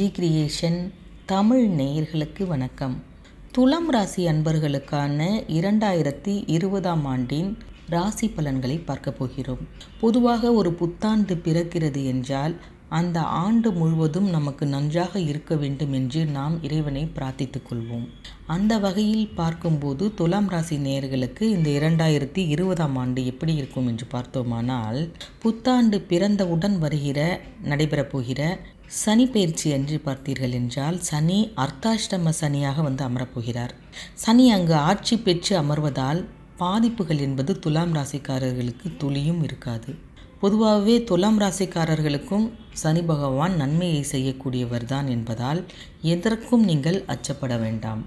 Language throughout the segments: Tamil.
ஜி கிரியேஷன் தமிழ் நேயர்களுக்கு வணக்கம் துலம் ராசி அன்பர்களுக்கான இரண்டாயிரத்தி இருபதாம் ஆண்டின் ராசி பலன்களை பார்க்க போகிறோம் பொதுவாக ஒரு புத்தாண்டு பிறக்கிறது என்றால் அந்த ஆண்டு முழுவதும் நமக்கு நன்றாக இருக்க வேண்டும் என்று நாம் இறைவனை பிரார்த்தித்துக் கொள்வோம் அந்த வகையில் பார்க்கும்போது துலாம் ராசி நேயர்களுக்கு இந்த இரண்டாயிரத்தி இருபதாம் ஆண்டு எப்படி இருக்கும் என்று பார்த்தோமானால் புத்தாண்டு பிறந்தவுடன் வருகிற நடைபெறப் போகிற சனி பயிற்சி என்று பார்த்தீர்கள் என்றால் சனி அர்த்தாஷ்டம சனியாக வந்து அமரப்போகிறார் சனி அங்கு ஆட்சி பெற்று அமர்வதால் பாதிப்புகள் என்பது துலாம் ராசிக்காரர்களுக்கு துளியும் இருக்காது பொதுவாகவே துலாம் ராசிக்காரர்களுக்கும் சனி பகவான் நன்மையை செய்யக்கூடியவர் தான் என்பதால் எதற்கும் நீங்கள் அச்சப்பட வேண்டாம்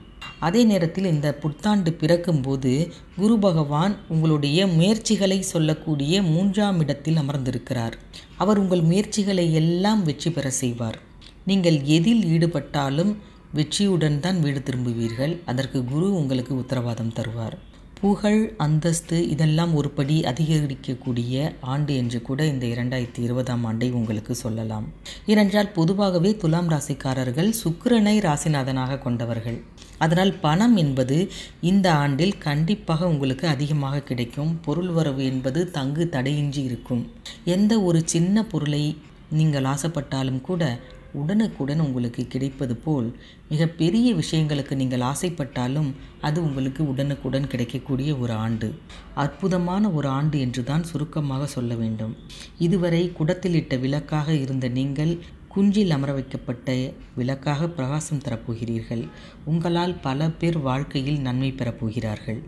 அதே நேரத்தில் இந்த புத்தாண்டு பிறக்கும்போது குரு பகவான் உங்களுடைய முயற்சிகளை சொல்லக்கூடிய மூன்றாம் இடத்தில் அமர்ந்திருக்கிறார் அவர் உங்கள் முயற்சிகளை எல்லாம் வெற்றி பெற செய்வார் நீங்கள் எதில் ஈடுபட்டாலும் வெற்றியுடன் தான் வீடு திரும்புவீர்கள் அதற்கு குரு உங்களுக்கு உத்தரவாதம் தருவார் புகழ் அந்தஸ்து இதெல்லாம் ஒரு படி அதிகரிக்கக்கூடிய ஆண்டு என்று கூட இந்த இரண்டாயிரத்தி இருபதாம் ஆண்டை உங்களுக்கு சொல்லலாம் ஏனென்றால் பொதுவாகவே துலாம் ராசிக்காரர்கள் சுக்கிரனை ராசிநாதனாக கொண்டவர்கள் அதனால் பணம் என்பது இந்த ஆண்டில் கண்டிப்பாக உங்களுக்கு அதிகமாக கிடைக்கும் பொருள் வரவு என்பது தங்கு தடையின்றி இருக்கும் எந்த ஒரு சின்ன பொருளை நீங்கள் ஆசைப்பட்டாலும் கூட உடனுக்குடன் உங்களுக்கு கிடைப்பது போல் மிக பெரிய விஷயங்களுக்கு நீங்கள் ஆசைப்பட்டாலும் அது உங்களுக்கு உடனுக்குடன் கிடைக்கக்கூடிய ஒரு ஆண்டு அற்புதமான ஒரு ஆண்டு என்று தான் சுருக்கமாக சொல்ல வேண்டும் இதுவரை குடத்தில் இட்ட விளக்காக இருந்த நீங்கள் குஞ்சில் அமர வைக்கப்பட்ட விளக்காக பிரகாசம் தரப்போகிறீர்கள் உங்களால் பல பேர் வாழ்க்கையில் நன்மை பெறப்போகிறார்கள்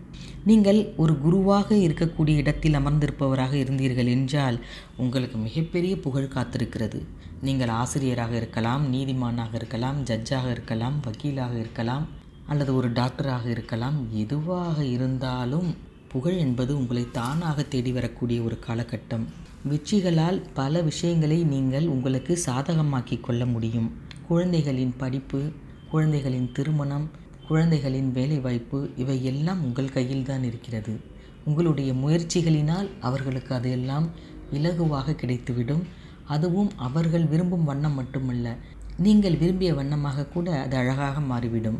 நீங்கள் ஒரு குருவாக இருக்கக்கூடிய இடத்தில் அமர்ந்திருப்பவராக இருந்தீர்கள் என்றால் உங்களுக்கு மிகப்பெரிய புகழ் காத்திருக்கிறது நீங்கள் ஆசிரியராக இருக்கலாம் நீதிமானாக இருக்கலாம் ஜட்ஜாக இருக்கலாம் வக்கீலாக இருக்கலாம் அல்லது ஒரு டாக்டராக இருக்கலாம் எதுவாக இருந்தாலும் புகழ் என்பது உங்களை தானாக தேடி வரக்கூடிய ஒரு காலகட்டம் வெற்றிகளால் பல விஷயங்களை நீங்கள் உங்களுக்கு சாதகமாக்கி கொள்ள முடியும் குழந்தைகளின் படிப்பு குழந்தைகளின் திருமணம் குழந்தைகளின் வேலைவாய்ப்பு இவை எல்லாம் உங்கள் கையில் தான் இருக்கிறது உங்களுடைய முயற்சிகளினால் அவர்களுக்கு அதையெல்லாம் இலகுவாக கிடைத்துவிடும் அதுவும் அவர்கள் விரும்பும் வண்ணம் மட்டுமல்ல நீங்கள் விரும்பிய வண்ணமாக கூட அது அழகாக மாறிவிடும்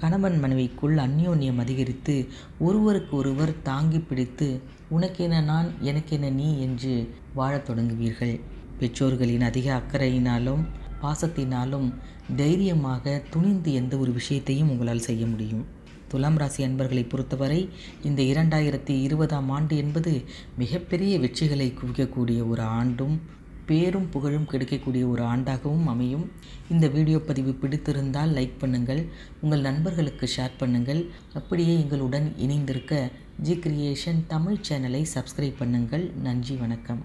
கணவன் மனைவிக்குள் அந்யோன்யம் அதிகரித்து ஒருவருக்கு ஒருவர் தாங்கி பிடித்து உனக்கென நான் எனக்கென நீ என்று வாழத் தொடங்குவீர்கள் பெற்றோர்களின் அதிக அக்கறையினாலும் பாசத்தினாலும் தைரியமாக துணிந்து எந்த ஒரு விஷயத்தையும் உங்களால் செய்ய முடியும் துலாம் ராசி அன்பர்களை பொறுத்தவரை இந்த இரண்டாயிரத்தி இருபதாம் ஆண்டு என்பது மிகப்பெரிய வெற்றிகளை குவிக்கக்கூடிய ஒரு ஆண்டும் பேரும் புகழும் கிடைக்கக்கூடிய ஒரு ஆண்டாகவும் அமையும் இந்த வீடியோ பதிவு பிடித்திருந்தால் லைக் பண்ணுங்கள் உங்கள் நண்பர்களுக்கு ஷேர் பண்ணுங்கள் அப்படியே எங்களுடன் இணைந்திருக்க ஜி கிரியேஷன் தமிழ் சேனலை சப்ஸ்கிரைப் பண்ணுங்கள் நன்றி வணக்கம்